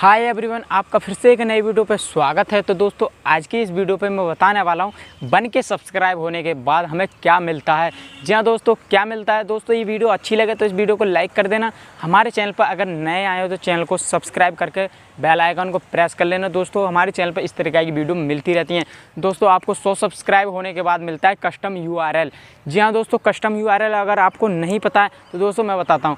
hi everyone आपका फिर से एक नई वीडियो पर स्वागत है तो दोस्तों आज की इस वीडियो पर मैं बताने वाला हूँ बन के सब्सक्राइब होने के बाद हमें क्या मिलता है जी हाँ दोस्तों क्या मिलता है दोस्तों ये वीडियो अच्छी लगे तो इस वीडियो को लाइक कर देना हमारे चैनल पर अगर नए आए हो तो चैनल को सब्सक्राइब करके बेल आइकन को प्रेस कर लेना दोस्तों हमारे चैनल पर इस तरीके की वीडियो मिलती रहती हैं दोस्तों आपको सौ सब्सक्राइब होने के बाद मिलता है कस्टम यू जी हाँ दोस्तों कस्टम यू अगर आपको नहीं पता है तो दोस्तों मैं बताता हूँ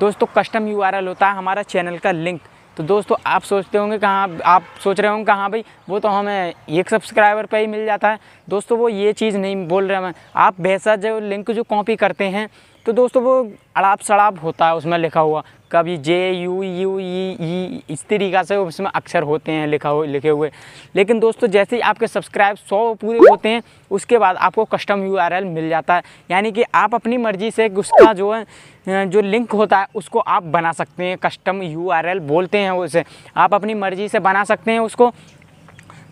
दोस्तों कस्टम यू होता है हमारा चैनल का लिंक तो दोस्तों आप सोचते होंगे कहाँ आप सोच रहे होंगे कहाँ भाई वो तो हमें एक सब्सक्राइबर पर ही मिल जाता है दोस्तों वो ये चीज़ नहीं बोल रहे हैं आप भैसा जो लिंक जो कॉपी करते हैं तो दोस्तों वो अड़ाप सड़ाप होता है उसमें लिखा हुआ कभी जे यू यू ई ई इस तरीक़ा से उसमें अक्षर होते हैं लिखा हुए लिखे हुए लेकिन दोस्तों जैसे ही आपके सब्सक्राइब सौ पूरे होते हैं उसके बाद आपको कस्टम यू मिल जाता है यानी कि आप अपनी मर्ज़ी से उसका जो है जो लिंक होता है उसको आप बना सकते हैं कस्टम यू बोलते हैं उसे आप अपनी मर्ज़ी से बना सकते हैं उसको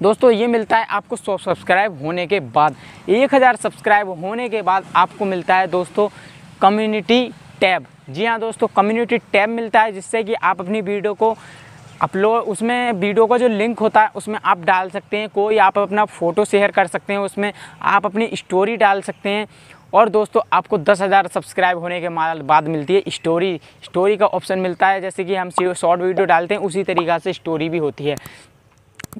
दोस्तों ये मिलता है आपको सौ सब्सक्राइब होने के बाद एक हज़ार सब्सक्राइब होने के बाद आपको मिलता है दोस्तों कम्युनिटी टैब जी हाँ दोस्तों कम्युनिटी टैब मिलता है जिससे कि आप अपनी वीडियो को अपलोड उसमें वीडियो का जो लिंक होता है उसमें आप डाल सकते हैं कोई आप अपना फ़ोटो शेयर कर सकते हैं उसमें आप अपनी स्टोरी डाल सकते हैं और दोस्तों आपको दस हज़ार सब्सक्राइब होने के बाद मिलती है स्टोरी स्टोरी का ऑप्शन मिलता है जैसे कि हम शॉर्ट वीडियो डालते हैं उसी तरीक़ा से स्टोरी भी होती है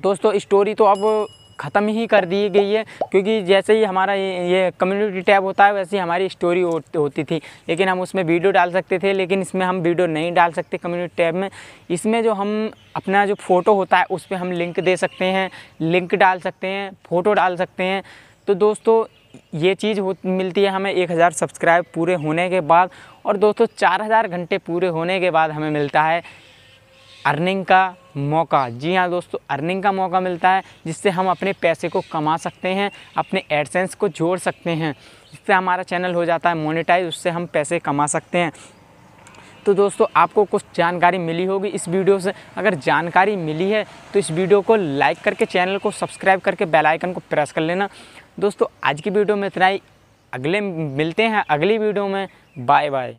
दोस्तों स्टोरी तो अब ख़त्म ही कर दी गई है क्योंकि जैसे ही हमारा ये कम्युनिटी टैब होता है वैसे ही हमारी स्टोरी हो, होती थी लेकिन हम उसमें वीडियो डाल सकते थे लेकिन इसमें हम वीडियो नहीं डाल सकते कम्युनिटी टैब में इसमें जो हम अपना जो फ़ोटो होता है उस पर हम लिंक दे सकते हैं लिंक डाल सकते हैं फ़ोटो डाल सकते हैं तो दोस्तों ये चीज़ हो मिलती है हमें एक हज़ार सब्सक्राइब पूरे होने के बाद और दोस्तों चार हज़ार घंटे पूरे होने के बाद हमें मिलता है अर्निंग का मौका जी हाँ दोस्तों अर्निंग का मौका मिलता है जिससे हम अपने पैसे को कमा सकते हैं अपने एडसेंस को जोड़ सकते हैं जिससे हमारा चैनल हो जाता है मोनिटाइज उससे हम पैसे कमा सकते हैं तो दोस्तों आपको कुछ जानकारी मिली होगी इस वीडियो से अगर जानकारी मिली है तो इस वीडियो को लाइक करके चैनल को सब्सक्राइब करके बेल आइकन को प्रेस कर लेना दोस्तों आज की वीडियो में इतना ही अगले मिलते हैं अगली वीडियो में बाय बाय